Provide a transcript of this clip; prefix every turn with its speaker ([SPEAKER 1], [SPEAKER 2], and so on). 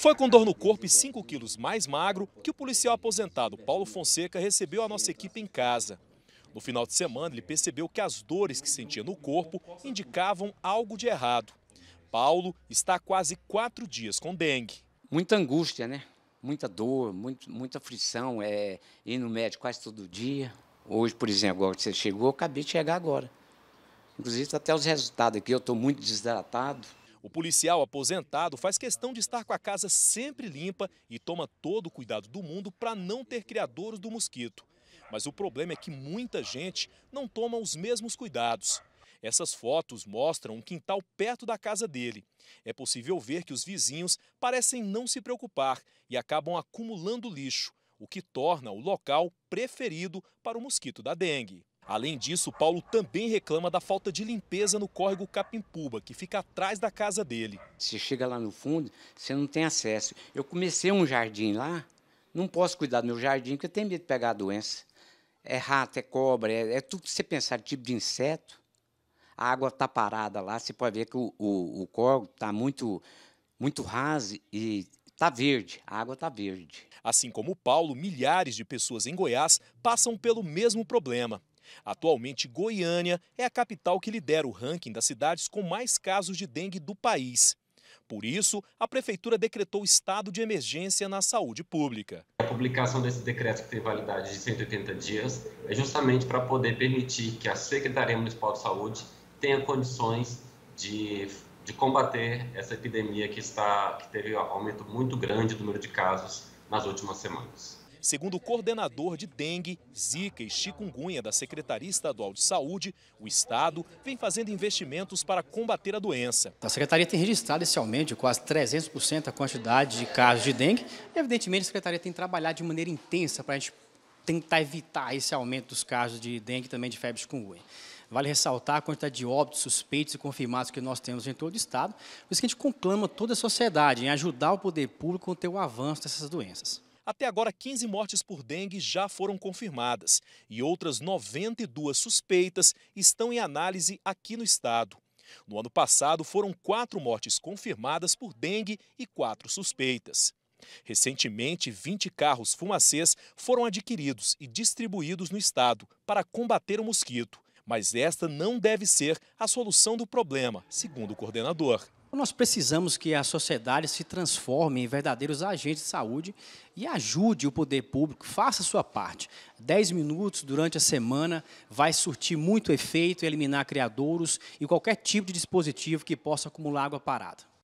[SPEAKER 1] Foi com dor no corpo e 5 quilos mais magro que o policial aposentado Paulo Fonseca recebeu a nossa equipe em casa. No final de semana, ele percebeu que as dores que sentia no corpo indicavam algo de errado. Paulo está há quase quatro dias com
[SPEAKER 2] dengue. Muita angústia, né? Muita dor, muito, muita aflição. É ir no médico quase todo dia. Hoje, por exemplo, agora que você chegou, eu acabei de chegar agora. Inclusive,
[SPEAKER 1] tá até os resultados aqui, eu estou muito desidratado. O policial aposentado faz questão de estar com a casa sempre limpa e toma todo o cuidado do mundo para não ter criadores do mosquito. Mas o problema é que muita gente não toma os mesmos cuidados. Essas fotos mostram um quintal perto da casa dele. É possível ver que os vizinhos parecem não se preocupar e acabam acumulando lixo, o que torna o local preferido para o mosquito da dengue. Além disso, Paulo também reclama da falta de limpeza no córrego Capimpuba, que fica atrás da casa dele. Você chega lá no fundo, você
[SPEAKER 2] não tem acesso. Eu comecei um jardim lá, não posso cuidar do meu jardim porque eu tenho medo de pegar a doença. É rato, é cobra, é, é tudo que você pensar, tipo de inseto. A água está parada lá, você pode ver que o, o, o córrego está muito, muito raso
[SPEAKER 1] e Está verde, a água está verde. Assim como Paulo, milhares de pessoas em Goiás passam pelo mesmo problema. Atualmente, Goiânia é a capital que lidera o ranking das cidades com mais casos de dengue do país. Por isso, a Prefeitura decretou estado de emergência na saúde pública.
[SPEAKER 3] A publicação desse decreto, que tem validade de 180 dias, é justamente para poder permitir que a Secretaria Municipal de Saúde tenha condições de, de combater essa epidemia que, está, que teve um aumento muito grande do número de casos nas últimas semanas.
[SPEAKER 1] Segundo o coordenador de dengue, zika e chikungunya da Secretaria Estadual de Saúde, o Estado vem fazendo investimentos para combater a doença. A
[SPEAKER 4] Secretaria tem registrado esse aumento de quase 300% a quantidade de casos de dengue. E, evidentemente, a Secretaria tem trabalhado de maneira intensa para a gente tentar evitar esse aumento dos casos de dengue e também de febre chikungunya. Vale ressaltar a quantidade de óbitos suspeitos e confirmados que nós temos em todo o Estado, por isso que a gente conclama toda a sociedade em ajudar
[SPEAKER 1] o poder público com o avanço dessas doenças. Até agora, 15 mortes por dengue já foram confirmadas e outras 92 suspeitas estão em análise aqui no estado. No ano passado, foram quatro mortes confirmadas por dengue e quatro suspeitas. Recentemente, 20 carros fumacês foram adquiridos e distribuídos no estado para combater o mosquito, mas esta não deve ser a solução do problema, segundo o coordenador. Nós precisamos que a sociedade se
[SPEAKER 4] transforme em verdadeiros agentes de saúde e ajude o poder público, faça a sua parte. Dez minutos durante a semana vai surtir muito efeito, eliminar criadouros e qualquer tipo de dispositivo que possa acumular água parada.